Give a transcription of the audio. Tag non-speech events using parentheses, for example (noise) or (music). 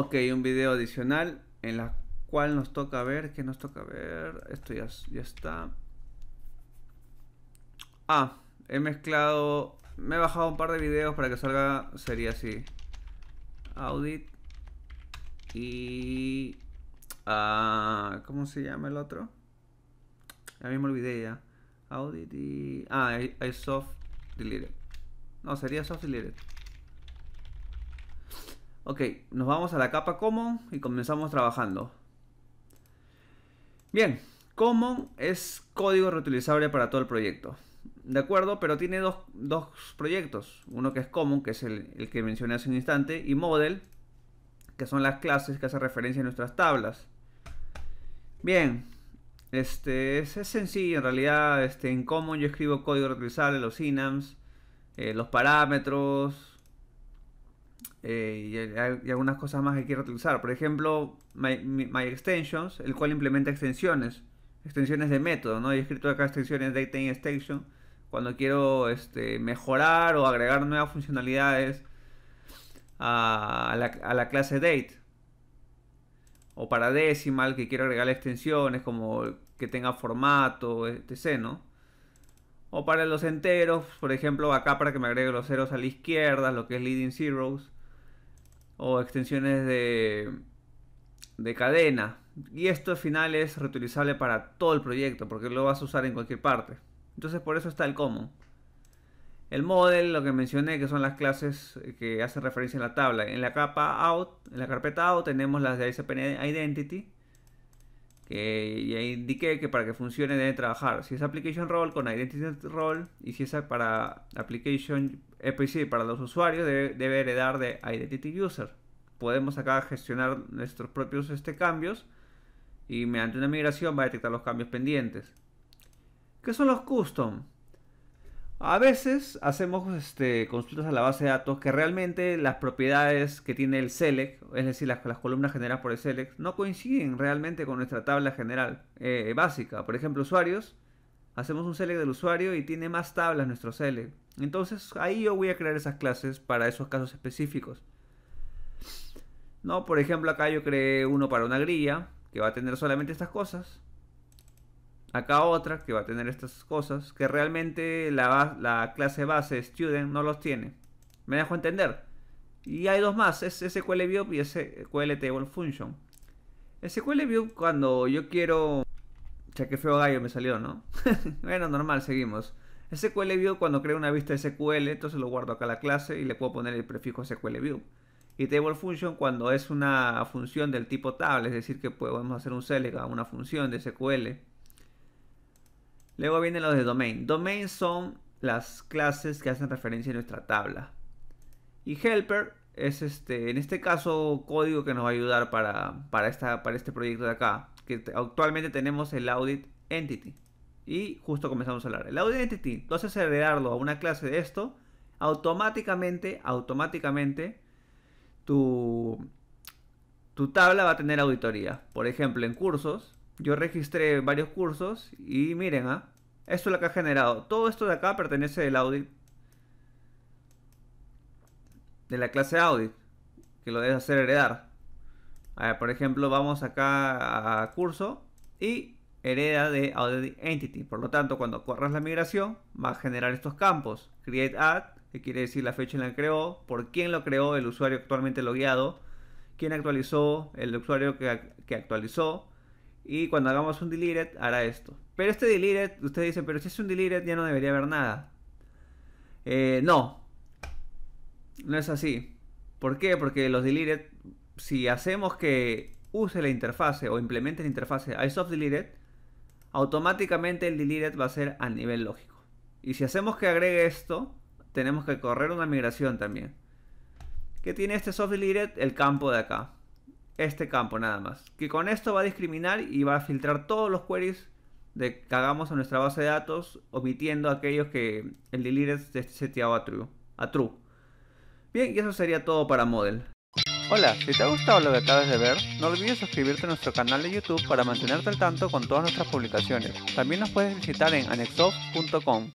Ok, un video adicional en la cual nos toca ver, que nos toca ver? Esto ya, ya está. Ah, he mezclado, me he bajado un par de videos para que salga, sería así. Audit y... ah, ¿Cómo se llama el otro? Ya me olvidé ya. Audit y... Ah, hay soft deleted. No, sería soft deleted. Ok, nos vamos a la capa Common y comenzamos trabajando. Bien, Common es código reutilizable para todo el proyecto. De acuerdo, pero tiene dos, proyectos. Uno que es Common, que es el, que mencioné hace un instante, y Model, que son las clases que hacen referencia a nuestras tablas. Bien, este es, sencillo. En realidad, este, en Common yo escribo código reutilizable, los synams, eh, los parámetros, eh, y, algunas cosas más que quiero utilizar. Por ejemplo, my, extensions, el cual implementa extensiones, extensiones de método, ¿no? he escrito acá extensiones date and extension cuando quiero este, mejorar o agregar nuevas funcionalidades a la, clase date o para decimal que quiero agregar extensiones como que tenga formato, etc. ¿no? O para los enteros, por ejemplo, acá para que me agregue los ceros a la izquierda, lo que es leading zeros o extensiones de, cadena. Y esto al final es reutilizable para todo el proyecto porque lo vas a usar en cualquier parte. Entonces por eso está el common. El model, lo que mencioné, que son las clases que hacen referencia en la tabla. En la capa out, en la carpeta out tenemos las de Identity, que, ya indiqué que para que funcione debe trabajar. Si es application role con identity role y si es para application EPC eh, pues para los usuarios debe, heredar de identity user. Podemos acá gestionar nuestros propios este, cambios y mediante una migración va a detectar los cambios pendientes. ¿Qué son los custom? A veces hacemos este, consultas a la base de datos que realmente las propiedades que tiene el select, es decir, las, columnas generadas por el select, no coinciden realmente con nuestra tabla general eh, básica. Por ejemplo, usuarios, hacemos un select del usuario y tiene más tablas nuestro select. Entonces ahí yo voy a crear esas clases para esos casos específicos. No, por ejemplo, acá yo creé uno para una grilla que va a tener solamente estas cosas Acá otra que va a tener estas cosas que realmente la, clase base student no los tiene. Me dejo entender. Y hay dos más, es view y sql sql view cuando yo quiero... Ya que feo gallo me salió, ¿no? (laughs) bueno, normal, seguimos. sql view cuando creo una vista SQL, entonces lo guardo acá la clase y le puedo poner el prefijo sql view Y table function cuando es una función del tipo table, es decir que podemos hacer un select a una función de SQL Luego vienen los de domain. Domain son las clases que hacen referencia a nuestra tabla. Y helper es este, en este caso, código que nos va a ayudar para, esta, para este proyecto de acá. Que actualmente tenemos el audit entity. Y justo comenzamos a hablar. El audit entity, entonces heredarlo a una clase de esto, automáticamente, automáticamente, tu tabla va a tener auditoría. Por ejemplo, en cursos, yo registré varios cursos y miren, ¿ah? esto es lo que ha generado. Todo esto de acá pertenece del audit, de la clase audit, que lo debe hacer heredar. por ejemplo, vamos acá a curso y hereda de audit entity. Por lo tanto, cuando corras la migración, va a generar estos campos. Create add, que quiere decir la fecha en la que creó, por quién lo creó, el usuario actualmente logueado, quién actualizó, el usuario que, que actualizó, y cuando hagamos un deleted hará esto. Pero este deleted, usted dice, pero si es un deleted ya no debería haber nada. Eh, no. No es así. ¿Por qué? Porque los deleted, si hacemos que use la interfase o implemente la interfase soft automáticamente el deleted va a ser a nivel lógico. Y si hacemos que agregue esto, tenemos que correr una migración también. ¿Qué tiene este soft deleted? El campo de acá este campo nada más. Que con esto va a discriminar y va a filtrar todos los queries que hagamos a nuestra base de datos, omitiendo aquellos que el delete se seteado a true, a true. Bien, y eso sería todo para Model. Hola, si te ha gustado lo que acabas de ver, no olvides suscribirte a nuestro canal de YouTube para mantenerte al tanto con todas nuestras publicaciones. También nos puedes visitar en anexof.com.